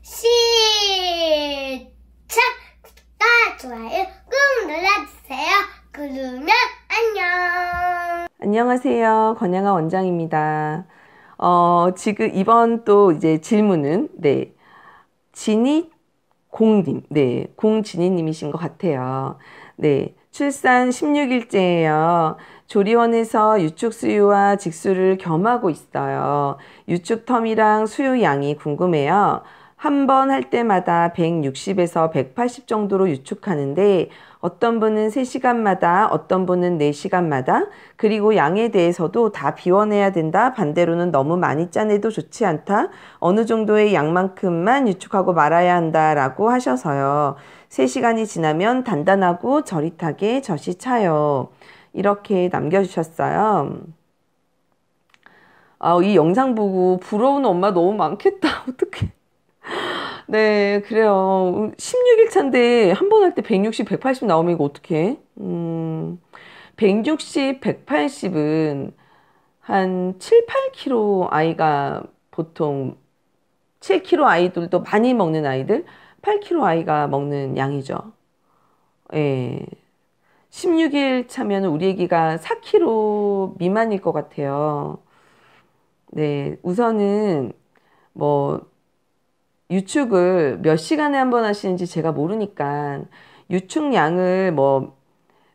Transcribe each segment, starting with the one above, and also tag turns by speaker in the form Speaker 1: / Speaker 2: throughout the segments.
Speaker 1: 시작과 좋아요 꾹 눌러주세요. 그러면 안녕. 안녕하세요. 권양아 원장입니다. 어, 지금 이번 또 이제 질문은 네. 진이 공님, 네, 공진희님이신 것 같아요. 네, 출산 16일째예요. 조리원에서 유축 수유와 직수를 겸하고 있어요. 유축 텀이랑 수유 양이 궁금해요. 한번할 때마다 160에서 180 정도로 유축하는데 어떤 분은 3시간마다 어떤 분은 4시간마다 그리고 양에 대해서도 다 비워내야 된다 반대로는 너무 많이 짜내도 좋지 않다 어느 정도의 양만큼만 유축하고 말아야 한다 라고 하셔서요 3시간이 지나면 단단하고 저릿하게 젖이 차요 이렇게 남겨주셨어요 아, 이 영상 보고 부러운 엄마 너무 많겠다 어떡해 네, 그래요. 16일 음, 차인데 한 번 할 때 160, 180 나오면 이거 어떻게? 음, 160, 180은 한 7, 8kg 아이가 보통 7kg 아이들도 많이 먹는 아이들, 8kg 아이가 먹는 양이죠. 예. 16일 차면 우리 애기가 4kg 미만일 것 같아요. 네, 우선은 뭐 유축을 몇 시간에 한 번 하시는지 제가 모르니까 유축량을 뭐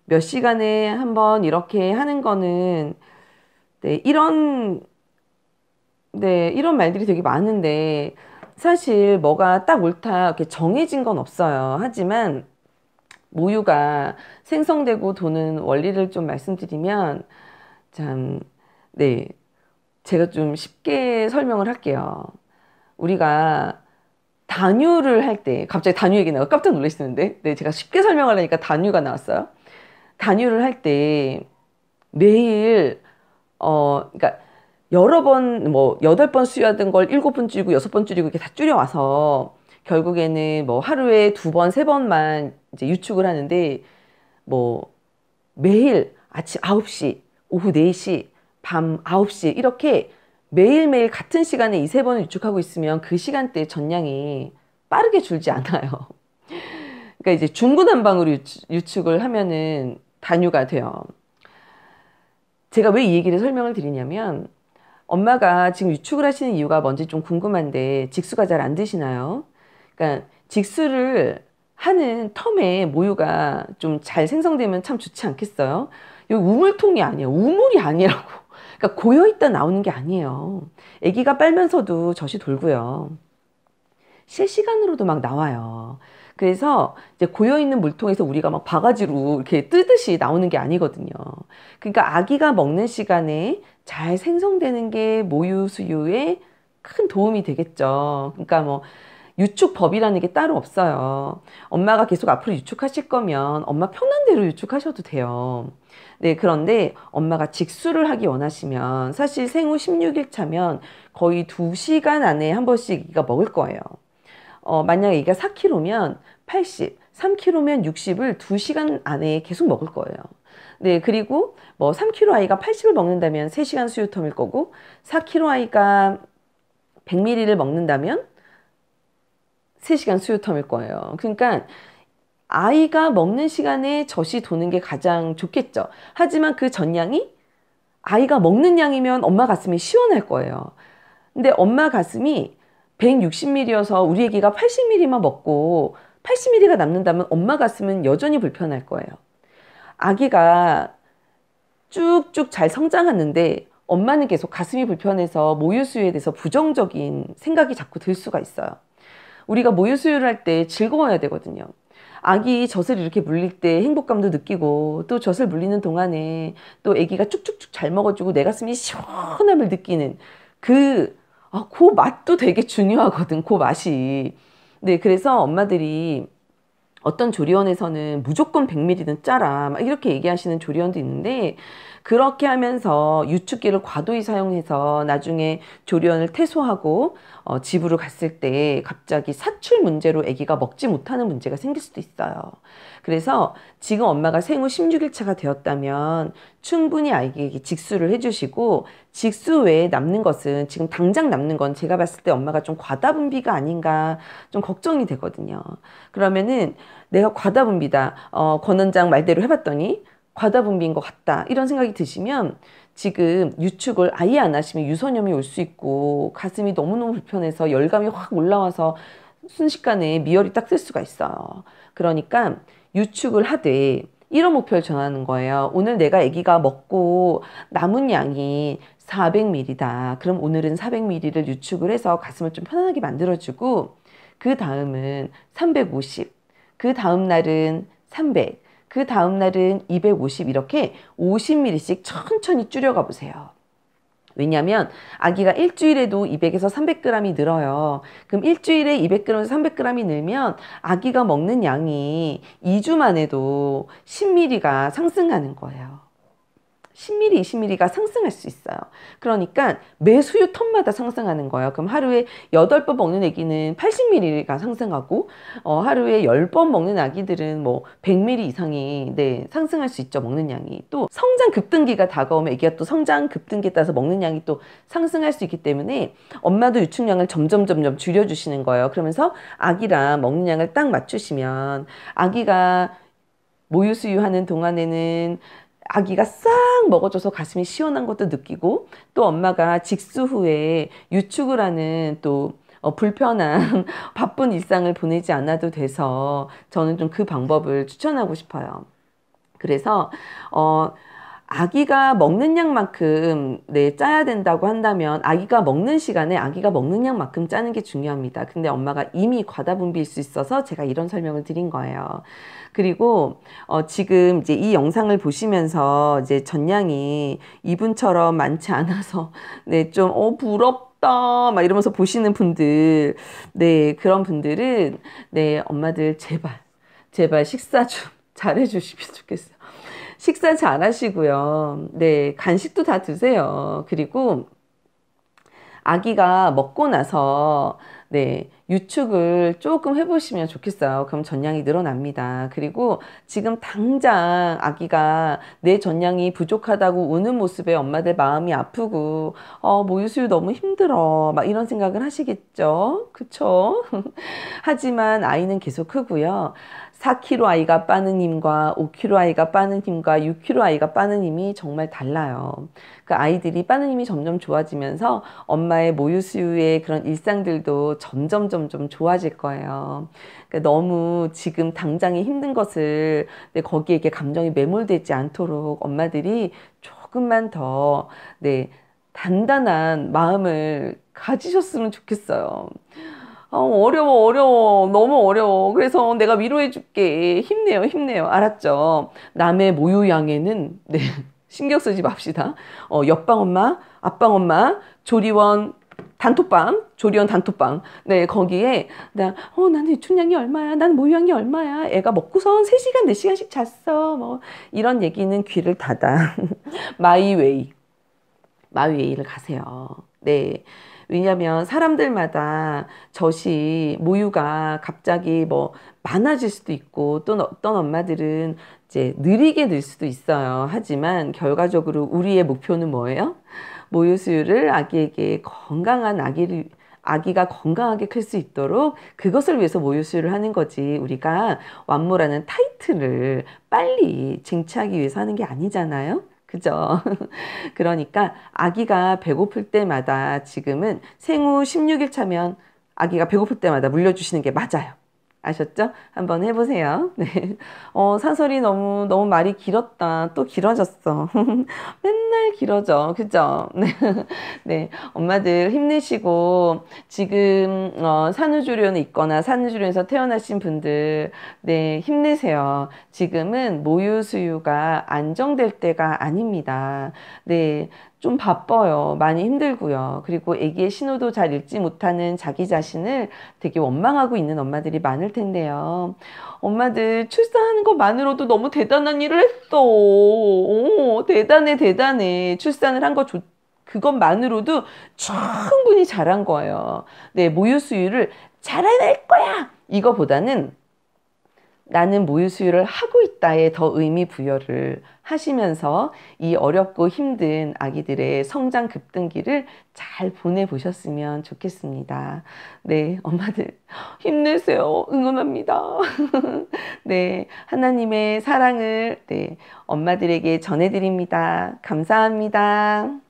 Speaker 1: 몇 시간에 한 번 이렇게 하는 거는 네, 이런 네, 이런 말들이 되게 많은데 사실 뭐가 딱 옳다 이렇게 정해진 건 없어요. 하지만 모유가 생성되고 도는 원리를 좀 말씀드리면 참 네. 제가 좀 쉽게 설명을 할게요. 우리가 단유를 할 때 갑자기 단유 얘기 나와 깜짝 놀라시는데 네, 제가 쉽게 설명하려니까 단유가 나왔어요. 단유를 할 때 매일 어 그러니까 여러 번 뭐 여덟 번 수여하던 걸 일곱 번 줄이고 여섯 번 줄이고 이렇게 다 줄여 와서 결국에는 뭐 하루에 두 번, 세 번만 이제 유축을 하는데 뭐 매일 아침 아시 오후 네시밤 아시 이렇게 매일매일 같은 시간에 이 세 번을 유축하고 있으면 그 시간대에 전량이 빠르게 줄지 않아요. 그러니까 이제 중구난방으로 유축을 하면은 단유가 돼요. 제가 왜 이 얘기를 설명을 드리냐면 엄마가 지금 유축을 하시는 이유가 뭔지 좀 궁금한데 직수가 잘 안 드시나요? 그러니까 직수를 하는 텀에 모유가 좀 잘 생성되면 참 좋지 않겠어요? 여 우물통이 아니에요. 우물이 아니라고. 그러니까 고여있다 나오는 게 아니에요. 아기가 빨면서도 젖이 돌고요. 실시간으로도 막 나와요. 그래서 이제 고여있는 물통에서 우리가 막 바가지로 이렇게 뜨듯이 나오는 게 아니거든요. 그러니까 아기가 먹는 시간에 잘 생성되는 게 모유 수유에 큰 도움이 되겠죠. 그러니까 뭐 유축법이라는 게 따로 없어요. 엄마가 계속 앞으로 유축하실 거면 엄마 편한 대로 유축하셔도 돼요. 네, 그런데 엄마가 직수를 하기 원하시면 사실 생후 16일 차면 거의 2시간 안에 한 번씩 이기가 먹을 거예요. 어, 만약 에이가 4kg면 80, 3kg면 60을 2시간 안에 계속 먹을 거예요. 네, 그리고 뭐 3kg 아이가 80을 먹는다면 3시간 수유텀일 거고 4kg 아이가 100ml를 먹는다면 3시간 수유텀일 거예요. 그러니까 아이가 먹는 시간에 젖이 도는 게 가장 좋겠죠. 하지만 그 전량이 아이가 먹는 양이면 엄마 가슴이 시원할 거예요. 근데 엄마 가슴이 160ml여서 우리 애기가 80ml만 먹고 80ml가 남는다면 엄마 가슴은 여전히 불편할 거예요. 아기가 쭉쭉 잘 성장하는데 엄마는 계속 가슴이 불편해서 모유수유에 대해서 부정적인 생각이 자꾸 들 수가 있어요. 우리가 모유 수유를 할 때 즐거워야 되거든요. 아기 젖을 이렇게 물릴 때 행복감도 느끼고 또 젖을 물리는 동안에 또 아기가 쭉쭉쭉 잘 먹어주고 내 가슴이 시원함을 느끼는 그, 아, 그 맛도 되게 중요하거든. 그 맛이. 네, 그래서 엄마들이 어떤 조리원에서는 무조건 100ml는 짜라 막 이렇게 얘기하시는 조리원도 있는데 그렇게 하면서 유축기를 과도히 사용해서 나중에 조리원을 퇴소하고 어, 집으로 갔을 때 갑자기 사출 문제로 아기가 먹지 못하는 문제가 생길 수도 있어요. 그래서 지금 엄마가 생후 16일 차가 되었다면 충분히 아이에게 직수를 해주시고 직수 외에 남는 것은 지금 당장 남는 건 제가 봤을 때 엄마가 좀 과다분비가 아닌가 좀 걱정이 되거든요. 그러면은 내가 과다분비다. 어, 권 원장 말대로 해봤더니 과다분비인 것 같다. 이런 생각이 드시면 지금 유축을 아예 안 하시면 유선염이 올 수 있고 가슴이 너무너무 불편해서 열감이 확 올라와서 순식간에 미열이 딱뜰 수가 있어요. 그러니까 유축을 하되 이런 목표를 정하는 거예요. 오늘 내가 아기가 먹고 남은 양이 400ml다. 그럼 오늘은 400ml를 유축을 해서 가슴을 좀 편안하게 만들어주고 그 다음은 350, 그 다음 날은 300, 그 다음 날은 250 이렇게 50ml씩 천천히 줄여가 보세요. 왜냐하면 아기가 일주일에도 200에서 300g이 늘어요. 그럼 일주일에 200g에서 300g이 늘면 아기가 먹는 양이 2주 만에도 10ml가 상승하는 거예요. 10mm, 20mm가 상승할 수 있어요. 그러니까 매 수유 턴마다 상승하는 거예요. 그럼 하루에 8번 먹는 애기는 80mm가 상승하고 어, 하루에 10번 먹는 아기들은 뭐 100mm 이상이 네, 상승할 수 있죠. 먹는 양이. 또 성장 급등기가 다가오면 애기가 또 성장 급등기에 따라서 먹는 양이 또 상승할 수 있기 때문에 엄마도 유충량을 점점 점점 줄여주시는 거예요. 그러면서 아기랑 먹는 양을 딱 맞추시면 아기가 모유 수유하는 동안에는 아기가 싹 먹어줘서 가슴이 시원한 것도 느끼고 또 엄마가 직수 후에 유축을 하는 또 어, 불편한 바쁜 일상을 보내지 않아도 돼서 저는 좀 그 방법을 추천하고 싶어요. 그래서 어 아기가 먹는 양만큼 네, 짜야 된다고 한다면 아기가 먹는 시간에 아기가 먹는 양만큼 짜는 게 중요합니다. 근데 엄마가 이미 과다 분비일 수 있어서 제가 이런 설명을 드린 거예요. 그리고 어, 지금 이제 이 영상을 보시면서 이제 전량이 이분처럼 많지 않아서 네, 좀 어, 부럽 막 이러면서 보시는 분들, 네, 그런 분들은, 네, 엄마들 제발, 제발 식사 좀 잘해주시면 좋겠어요. 식사 잘 하시고요. 네, 간식도 다 드세요. 그리고 아기가 먹고 나서 네, 유축을 조금 해보시면 좋겠어요. 그럼 전량이 늘어납니다. 그리고 지금 당장 아기가 내 전량이 부족하다고 우는 모습에 엄마들 마음이 아프고, 어, 모유수유 뭐 너무 힘들어. 막 이런 생각을 하시겠죠? 그쵸? 하지만 아이는 계속 크고요. 4kg 아이가 빠는 힘과 5kg 아이가 빠는 힘과 6kg 아이가 빠는 힘이 정말 달라요. 그 아이들이 빠는 힘이 점점 좋아지면서 엄마의 모유 수유의 그런 일상들도 점점 점점 좋아질 거예요. 그러니까 너무 지금 당장에 힘든 것을 네, 거기에 이렇게 감정이 매몰되지 않도록 엄마들이 조금만 더 네, 단단한 마음을 가지셨으면 좋겠어요. 어, 려워 어려워 너무 어려워 그래서 내가 위로해 줄게 힘내요 힘내요 알았죠 남의 모유양에는 네 신경 쓰지 맙시다 어, 옆방 엄마 앞방 엄마 조리원 단톡방 조리원 단톡방 네 거기에 나, 어, 나는 유충량이 얼마야 난 모유양이 얼마야 애가 먹고선 3시간 4시간씩 잤어 뭐 이런 얘기는 귀를 닫아 마이웨이 마이웨이를 가세요 네 왜냐하면 사람들마다 젖이 모유가 갑자기 뭐 많아질 수도 있고 또 어떤 엄마들은 이제 느리게 늘 수도 있어요. 하지만 결과적으로 우리의 목표는 뭐예요? 모유 수유를 아기에게 건강한 아기를 아기가 건강하게 클 수 있도록 그것을 위해서 모유 수유를 하는 거지 우리가 완모라는 타이틀을 빨리 쟁취하기 위해서 하는 게 아니잖아요. 그죠? 그러니까 아기가 배고플 때마다 지금은 생후 16일 차면 아기가 배고플 때마다 물려주시는 게 맞아요. 아셨죠? 한번 해보세요. 네. 어, 사설이 너무, 너무 말이 길었다. 또 길어졌어. 맨날 길어져. 그죠? 네. 네. 엄마들 힘내시고, 지금, 어, 산후조리 있거나 산후조리에서 태어나신 분들, 네, 힘내세요. 지금은 모유수유가 안정될 때가 아닙니다. 네. 좀 바빠요. 많이 힘들고요. 그리고 아기의 신호도 잘 읽지 못하는 자기 자신을 되게 원망하고 있는 엄마들이 많을 텐데요. 엄마들 출산하는 것만으로도 너무 대단한 일을 했어. 오, 대단해, 대단해. 출산을 한거 좋. 그것만으로도 충분히 잘한 거예요. 네, 모유 수유를 잘해낼 거야. 이거보다는 나는 모유 수유를 하고 있다에 더 의미 부여를 하시면서 이 어렵고 힘든 아기들의 성장 급등기를 잘 보내보셨으면 좋겠습니다. 네, 엄마들 힘내세요. 응원합니다. 네, 하나님의 사랑을 네, 엄마들에게 전해드립니다. 감사합니다.